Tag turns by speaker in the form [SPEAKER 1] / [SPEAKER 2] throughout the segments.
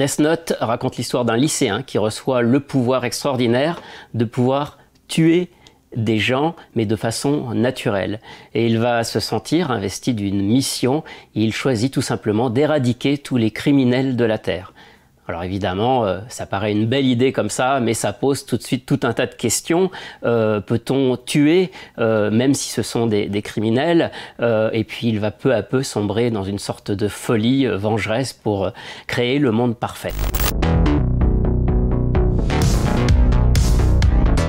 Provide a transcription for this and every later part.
[SPEAKER 1] Death Note raconte l'histoire d'un lycéen qui reçoit le pouvoir extraordinaire de pouvoir tuer des gens, mais de façon naturelle. Et il va se sentir investi d'une mission. il choisit tout simplement d'éradiquer tous les criminels de la Terre. Alors évidemment, euh, ça paraît une belle idée comme ça, mais ça pose tout de suite tout un tas de questions. Euh, peut-on tuer, euh, même si ce sont des criminels Et puis il va peu à peu sombrer dans une sorte de folie vengeresse pour créer le monde parfait.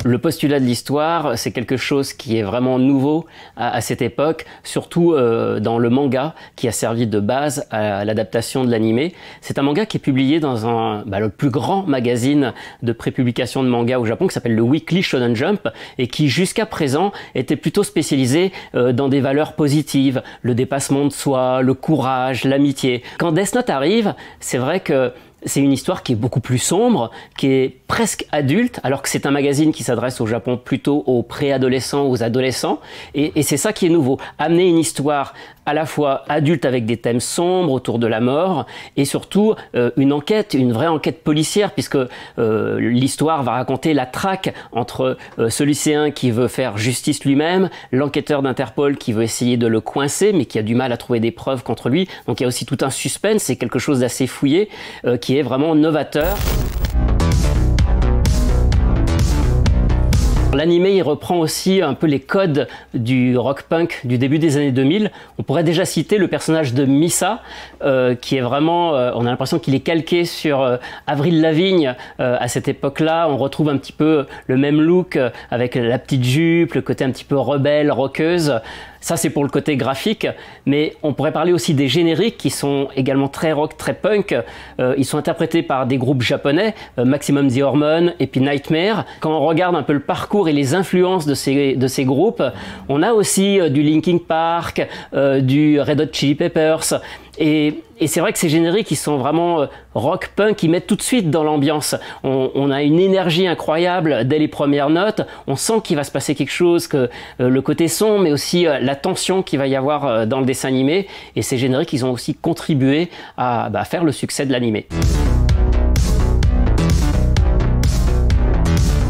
[SPEAKER 1] Le postulat de l'histoire, c'est quelque chose qui est vraiment nouveau à, cette époque, surtout euh, dans le manga qui a servi de base à l'adaptation de l'anime. C'est un manga qui est publié dans un, bah, le plus grand magazine de prépublication de manga au Japon qui s'appelle le Weekly Shonen Jump et qui jusqu'à présent était plutôt spécialisé euh, dans des valeurs positives, le dépassement de soi, le courage, l'amitié. Quand Death Note arrive, c'est vrai que c'est une histoire qui est beaucoup plus sombre, qui est presque adulte, alors que c'est un magazine qui s'adresse au Japon plutôt aux préadolescents, aux adolescents. Et, c'est ça qui est nouveau. Amener une histoire à la fois adulte avec des thèmes sombres autour de la mort et surtout euh, une enquête, une vraie enquête policière puisque euh, l'histoire va raconter la traque entre euh, celui ce lycéen qui veut faire justice lui-même, l'enquêteur d'Interpol qui veut essayer de le coincer mais qui a du mal à trouver des preuves contre lui. Donc il y a aussi tout un suspense, c'est quelque chose d'assez fouillé qui qui est vraiment novateur. L'anime, il reprend aussi un peu les codes du rock punk du début des années 2000. On pourrait déjà citer le personnage de Missa, euh, qui est vraiment, euh, on a l'impression qu'il est calqué sur euh, Avril Lavigne à cette époque-là. On retrouve un petit peu le même look avec la petite jupe, le côté un petit peu rebelle, rockeuse. Ça, c'est pour le côté graphique, mais on pourrait parler aussi des génériques qui sont également très rock, très punk. Euh, ils sont interprétés par des groupes japonais, euh, Maximum The Hormone et puis Nightmare. Quand on regarde un peu le parcours et les influences de ces, de ces groupes, on a aussi euh, du Linkin Park, du Red Hot Chili Peppers. Et, et c'est vrai que ces génériques, ils sont vraiment rock punk qui mettent tout de suite dans l'ambiance. On, a une énergie incroyable dès les premières notes. On sent qu'il va se passer quelque chose, que euh, le côté son, mais aussi euh, la tension qu'il va y avoir euh, dans le dessin animé. Et ces génériques, ils ont aussi contribué à bah, faire le succès de l'animé.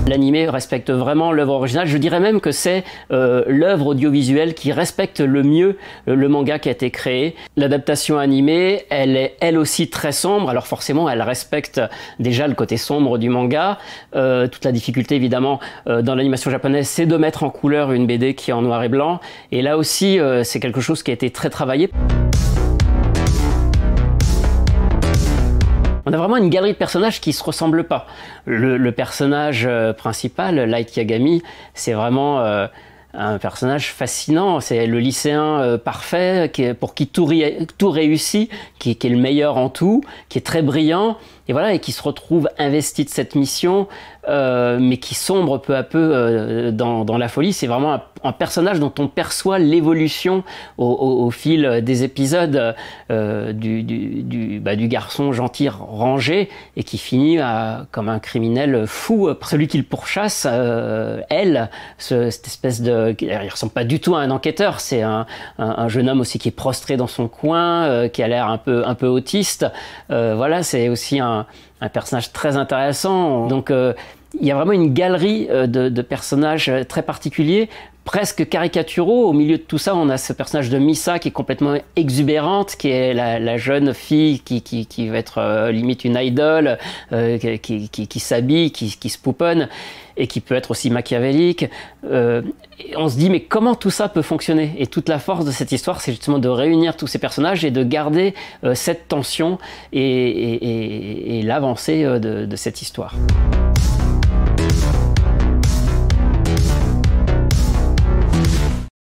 [SPEAKER 1] L'anime respecte vraiment l'œuvre originale. Je dirais même que c'est euh, l'œuvre audiovisuelle qui respecte le mieux le, manga qui a été créé. L'adaptation animée, elle est elle aussi très sombre. Alors forcément, elle respecte déjà le côté sombre du manga. Euh, toute la difficulté, évidemment, euh, dans l'animation japonaise, c'est de mettre en couleur une BD qui est en noir et blanc. Et là aussi, c'est quelque chose qui a été très travaillé. On a vraiment une galerie de personnages qui ne se ressemblent pas. Le, personnage euh, principal, Light Yagami, c'est vraiment euh, un personnage fascinant. C'est le lycéen euh, parfait qui, pour qui tout, réussit, qui est le meilleur en tout, qui est très brillant, et voilà, et qui se retrouve investi de cette mission, euh, mais qui sombre peu à peu euh, dans, la folie. C'est vraiment un, personnage dont on perçoit l'évolution au, fil des épisodes euh, du, bah, du, garçon gentil rangé et qui finit à, comme un criminel fou. Celui qu'il pourchasse, elle, cette espèce de, il ressemble pas du tout à un enquêteur. C'est un, un, jeune homme aussi qui est prostré dans son coin, qui a l'air un peu un peu autiste. voilà, c'est aussi un un, personnage très intéressant. Donc, euh, il y a vraiment une galerie euh, de, personnages euh, très particuliers, presque caricaturaux. Au milieu de tout ça, on a ce personnage de Missa qui est complètement exubérante, qui est la, jeune fille qui, qui, va être euh, limite une idole, qui, s'habille, qui, se pouponne, et qui peut être aussi machiavélique. on se dit, mais comment tout ça peut fonctionner Et toute la force de cette histoire, c'est justement de réunir tous ces personnages et de garder cette tension et, l'avancée de, de cette histoire.